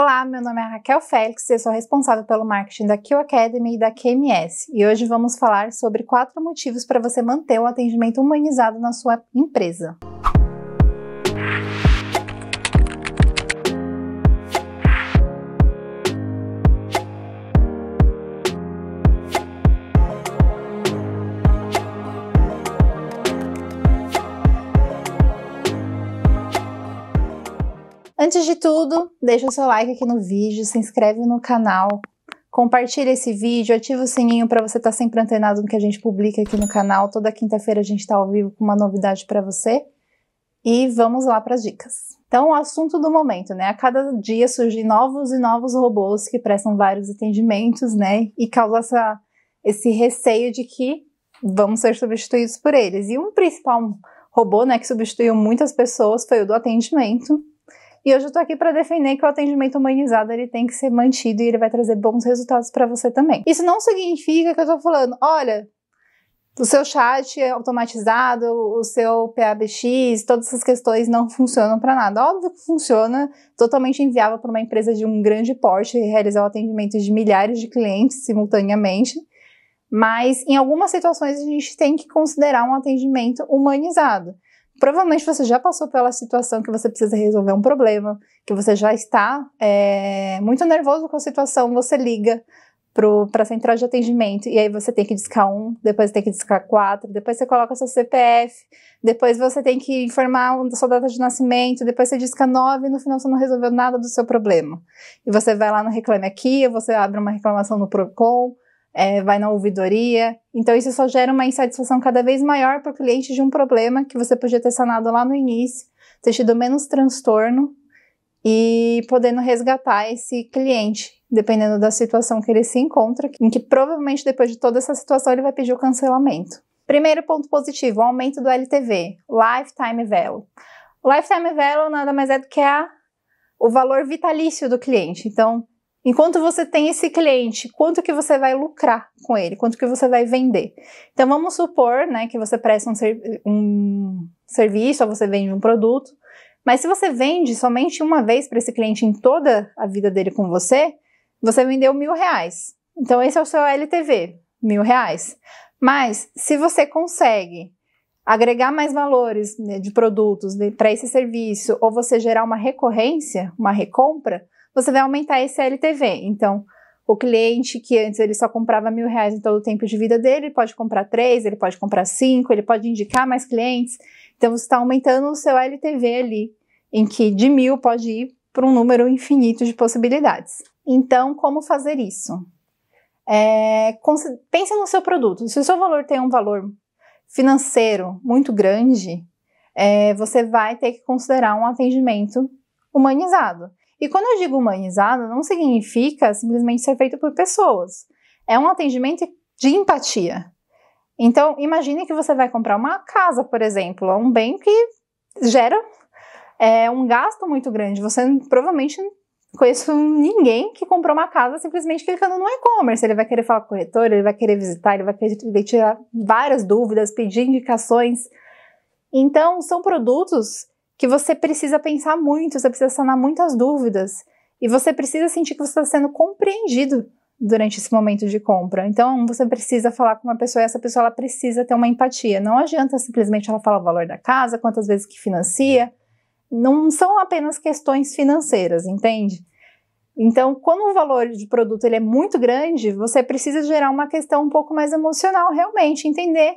Olá, meu nome é Raquel Félix e eu sou responsável pelo marketing da Q Academy e da QMS. E hoje vamos falar sobre quatro motivos para você manter o atendimento humanizado na sua empresa. Antes de tudo, deixa o seu like aqui no vídeo, se inscreve no canal, compartilha esse vídeo, ativa o sininho para você estar tá sempre antenado no que a gente publica aqui no canal. Toda quinta-feira a gente está ao vivo com uma novidade para você. E vamos lá para as dicas. Então, o assunto do momento, né? A cada dia surgem novos e novos robôs que prestam vários atendimentos, né? E causa essa, esse receio de que vamos ser substituídos por eles. E um principal robô, né, que substituiu muitas pessoas foi o do atendimento. E hoje eu tô aqui para defender que o atendimento humanizado ele tem que ser mantido e ele vai trazer bons resultados para você também. Isso não significa que eu tô falando, olha, o seu chat é automatizado, o seu PABX, todas essas questões não funcionam para nada. Óbvio que funciona, totalmente inviável para uma empresa de um grande porte realizar o atendimento de milhares de clientes simultaneamente. Mas em algumas situações a gente tem que considerar um atendimento humanizado. Provavelmente você já passou pela situação que você precisa resolver um problema, que você já está é, muito nervoso com a situação, você liga para a central de atendimento e aí você tem que discar um, depois tem que discar quatro, depois você coloca seu CPF, depois você tem que informar a sua data de nascimento, depois você disca nove e no final você não resolveu nada do seu problema. E você vai lá no Reclame Aqui, você abre uma reclamação no Procon, é, vai na ouvidoria. Então, isso só gera uma insatisfação cada vez maior para o cliente de um problema que você podia ter sanado lá no início, ter tido menos transtorno e podendo resgatar esse cliente, dependendo da situação que ele se encontra, em que provavelmente depois de toda essa situação ele vai pedir o cancelamento. Primeiro ponto positivo, o aumento do LTV, Lifetime Value. O Lifetime Value nada mais é do que a, o valor vitalício do cliente. Então, Enquanto você tem esse cliente, quanto que você vai lucrar com ele? Quanto que você vai vender? Então vamos supor, né, que você presta um, ser, um serviço ou você vende um produto, mas se você vende somente uma vez para esse cliente em toda a vida dele com você, você vendeu mil reais. Então esse é o seu LTV, mil reais. Mas se você consegue agregar mais valores né, de produtos né, para esse serviço ou você gerar uma recorrência, uma recompra, você vai aumentar esse LTV. Então, o cliente que antes ele só comprava mil reais em todo o tempo de vida dele, pode comprar três, ele pode comprar cinco, ele pode indicar mais clientes. Então você está aumentando o seu LTV ali, em que de mil pode ir para um número infinito de possibilidades. Então, como fazer isso? É, pense no seu produto. Se o seu valor tem um valor financeiro muito grande, é, você vai ter que considerar um atendimento humanizado. E quando eu digo humanizado, não significa simplesmente ser feito por pessoas. É um atendimento de empatia. Então, imagine que você vai comprar uma casa, por exemplo, um bem que gera é, um gasto muito grande. Você provavelmente conhece ninguém que comprou uma casa simplesmente clicando no e-commerce. Ele vai querer falar com o corretor, ele vai querer visitar, ele vai querer tirar várias dúvidas, pedir indicações. Então, são produtos que você precisa pensar muito, você precisa sanar muitas dúvidas e você precisa sentir que você está sendo compreendido durante esse momento de compra. Então, você precisa falar com uma pessoa e essa pessoa ela precisa ter uma empatia. Não adianta simplesmente ela falar o valor da casa, quantas vezes que financia. Não são apenas questões financeiras, entende? Então, quando o valor de produto ele é muito grande, você precisa gerar uma questão um pouco mais emocional, realmente entender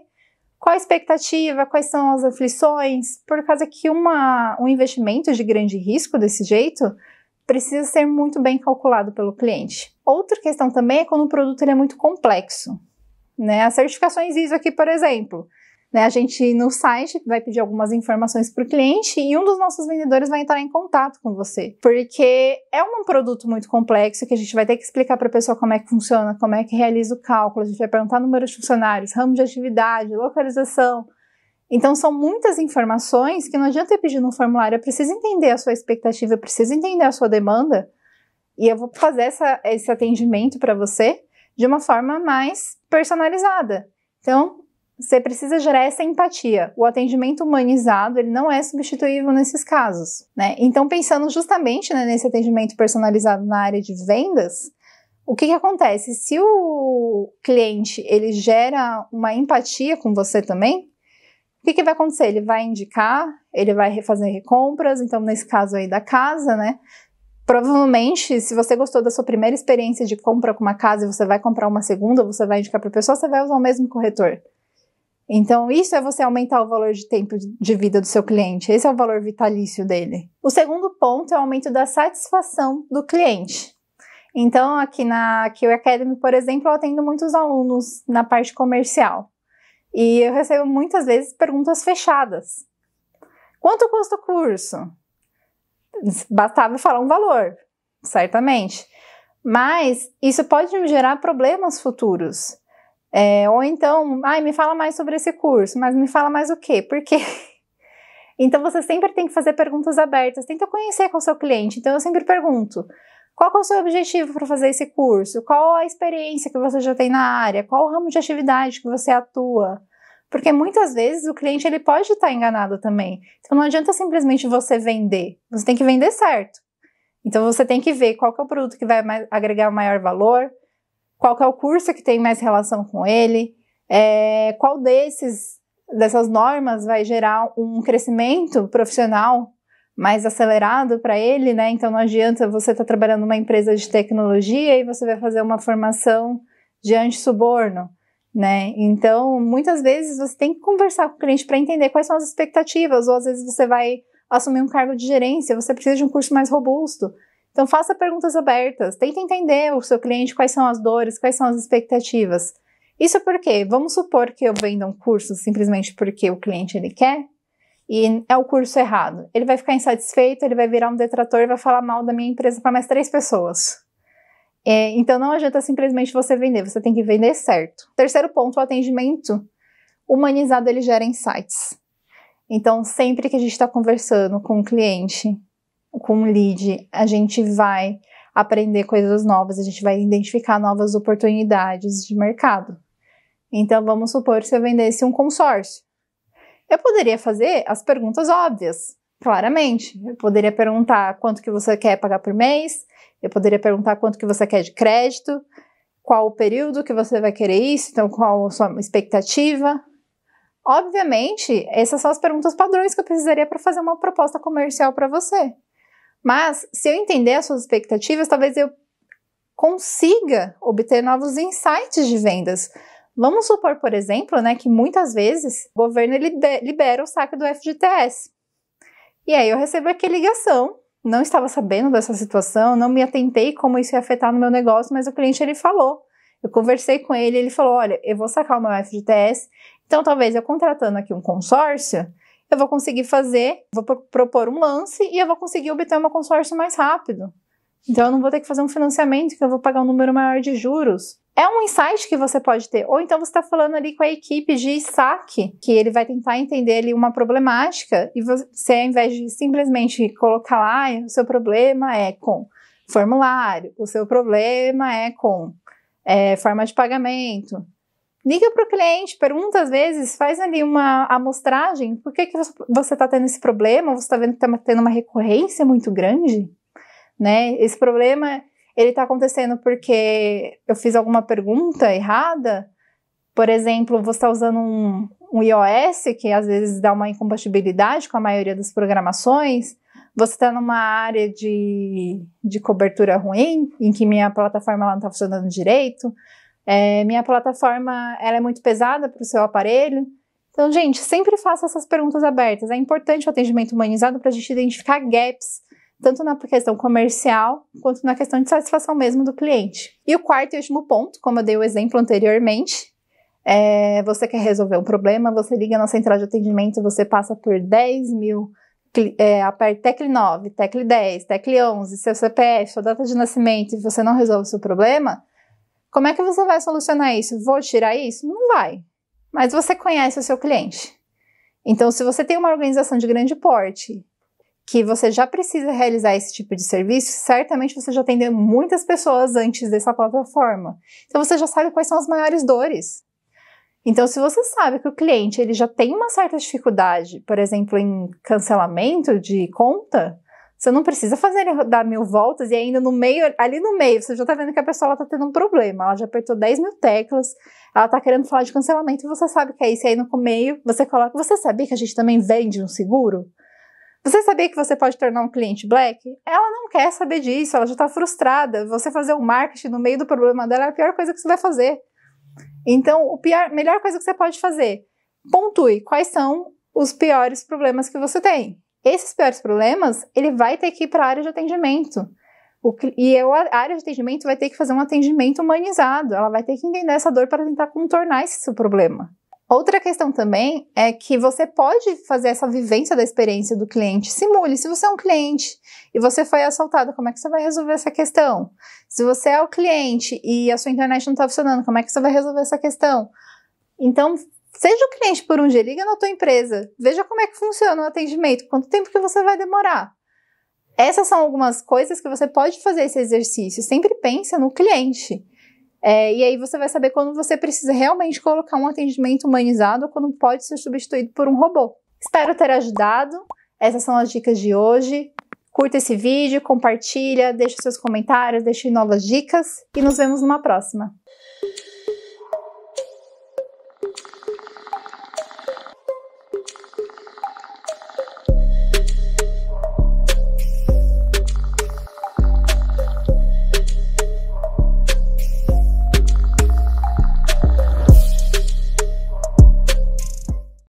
qual a expectativa? Quais são as aflições? Por causa que uma, um investimento de grande risco desse jeito precisa ser muito bem calculado pelo cliente. Outra questão também é quando o produto ele é muito complexo. Né? As certificações ISO aqui, por exemplo, né? A gente no site vai pedir algumas informações para o cliente e um dos nossos vendedores vai entrar em contato com você, porque é um produto muito complexo que a gente vai ter que explicar para a pessoa como é que funciona, como é que realiza o cálculo, a gente vai perguntar número de funcionários, ramo de atividade, localização. Então são muitas informações que não adianta pedir no formulário, eu preciso entender a sua expectativa, eu preciso entender a sua demanda e eu vou fazer essa, esse atendimento para você de uma forma mais personalizada. Então, você precisa gerar essa empatia. O atendimento humanizado, ele não é substituível nesses casos, né? Então, pensando justamente né, nesse atendimento personalizado na área de vendas, o que, que acontece? Se o cliente, ele gera uma empatia com você também, o que, que, vai acontecer? Ele vai indicar, ele vai fazer recompras, então nesse caso aí da casa, né? Provavelmente, se você gostou da sua primeira experiência de compra com uma casa e você vai comprar uma segunda, você vai indicar para a pessoa, você vai usar o mesmo corretor. Então, isso é você aumentar o valor de tempo de vida do seu cliente. Esse é o valor vitalício dele. O segundo ponto é o aumento da satisfação do cliente. Então, aqui na Kill Academy, por exemplo, eu atendo muitos alunos na parte comercial. E eu recebo muitas vezes perguntas fechadas. Quanto custa o curso? Bastava falar um valor, certamente. Mas isso pode gerar problemas futuros. É, ou então, ai, me fala mais sobre esse curso, mas me fala mais o quê? Por quê? Então você sempre tem que fazer perguntas abertas, tenta conhecer com é o seu cliente. Então eu sempre pergunto: qual é o seu objetivo para fazer esse curso? Qual a experiência que você já tem na área? Qual o ramo de atividade que você atua? Porque muitas vezes o cliente ele pode estar tá enganado também. Então não adianta simplesmente você vender, você tem que vender certo. Então você tem que ver qual é o produto que vai agregar maior valor, qual é o curso que tem mais relação com ele, é, qual desses dessas normas vai gerar um crescimento profissional mais acelerado para ele, né? Então não adianta você estar tá trabalhando numa empresa de tecnologia e você vai fazer uma formação de anti-suborno, né? Então muitas vezes você tem que conversar com o cliente para entender quais são as expectativas, ou às vezes você vai assumir um cargo de gerência, você precisa de um curso mais robusto. Então, faça perguntas abertas, tente entender o seu cliente, quais são as dores, quais são as expectativas. Isso porque, vamos supor que eu venda um curso simplesmente porque o cliente ele quer e é o curso errado. Ele vai ficar insatisfeito, ele vai virar um detrator e vai falar mal da minha empresa para mais três pessoas. É, então não adianta simplesmente você vender, você tem que vender certo. Terceiro ponto, o atendimento humanizado ele gera insights. Então sempre que a gente está conversando com um cliente, com o lead, a gente vai aprender coisas novas, a gente vai identificar novas oportunidades de mercado. Então, vamos supor que eu vendesse um consórcio. Eu poderia fazer as perguntas óbvias, claramente. Eu poderia perguntar quanto que você quer pagar por mês, eu poderia perguntar quanto que você quer de crédito, qual o período que você vai querer isso, então qual a sua expectativa. Obviamente, essas são as perguntas padrões que eu precisaria para fazer uma proposta comercial para você. Mas se eu entender as suas expectativas, talvez eu consiga obter novos insights de vendas. Vamos supor, por exemplo, né, que muitas vezes o governo libera o saque do FGTS. E aí eu recebo aquela ligação, não estava sabendo dessa situação, não me atentei como isso ia afetar no meu negócio, mas o cliente ele falou. Eu conversei com ele, ele falou: "Olha, eu vou sacar o meu FGTS, então talvez eu contratando aqui um consórcio, eu vou conseguir fazer, vou propor um lance e eu vou conseguir obter uma consórcio mais rápido. Então eu não vou ter que fazer um financiamento que eu vou pagar um número maior de juros. É um insight que você pode ter. Ou então você está falando ali com a equipe de saque, que ele vai tentar entender ali uma problemática e você, ao invés de simplesmente colocar lá, o seu problema é com formulário, o seu problema é com é, forma de pagamento. Liga para o cliente, pergunta às vezes, faz ali uma amostragem. Por que, que você está tendo esse problema? Você está vendo que está tendo uma recorrência muito grande? Né? Esse problema ele está acontecendo porque eu fiz alguma pergunta errada? Por exemplo, você está usando um, um iOS que às vezes dá uma incompatibilidade com a maioria das programações, você está numa área de, de cobertura ruim, em que minha plataforma não está funcionando direito, é, minha plataforma ela é muito pesada para o seu aparelho. Então, gente, sempre faça essas perguntas abertas. É importante o atendimento humanizado para a gente identificar gaps, tanto na questão comercial quanto na questão de satisfação mesmo do cliente. E o quarto e último ponto, como eu dei o exemplo anteriormente, é, você quer resolver um problema, você liga na central de atendimento, você passa por 10 mil, é, aperta TECLE 9, TECLE 10, TECLE 11, seu CPF, sua data de nascimento e você não resolve o seu problema, como é que você vai solucionar isso? Vou tirar isso? Não vai. Mas você conhece o seu cliente. Então, se você tem uma organização de grande porte, que você já precisa realizar esse tipo de serviço, certamente você já atendeu muitas pessoas antes dessa plataforma. Então, você já sabe quais são as maiores dores. Então, se você sabe que o cliente ele já tem uma certa dificuldade, por exemplo, em cancelamento de conta, você não precisa fazer dar mil voltas e ainda no meio, ali no meio, você já tá vendo que a pessoa ela tá tendo um problema. Ela já apertou 10 mil teclas, ela tá querendo falar de cancelamento e você sabe que é isso. E aí no meio, você coloca. Você sabia que a gente também vende um seguro? Você sabia que você pode tornar um cliente black? Ela não quer saber disso, ela já tá frustrada. Você fazer um marketing no meio do problema dela é a pior coisa que você vai fazer. Então, o pior, melhor coisa que você pode fazer, pontue quais são os piores problemas que você tem. Esses piores problemas, ele vai ter que ir para a área de atendimento. O, e a área de atendimento vai ter que fazer um atendimento humanizado, ela vai ter que entender essa dor para tentar contornar esse seu problema. Outra questão também é que você pode fazer essa vivência da experiência do cliente. Simule, se você é um cliente e você foi assaltado, como é que você vai resolver essa questão? Se você é o cliente e a sua internet não está funcionando, como é que você vai resolver essa questão? Então, Seja o cliente por um dia, liga na tua empresa, veja como é que funciona o atendimento, quanto tempo que você vai demorar. Essas são algumas coisas que você pode fazer esse exercício. Sempre pensa no cliente. É, e aí você vai saber quando você precisa realmente colocar um atendimento humanizado ou quando pode ser substituído por um robô. Espero ter ajudado. Essas são as dicas de hoje. Curta esse vídeo, compartilha, deixe seus comentários, deixe novas dicas e nos vemos numa próxima.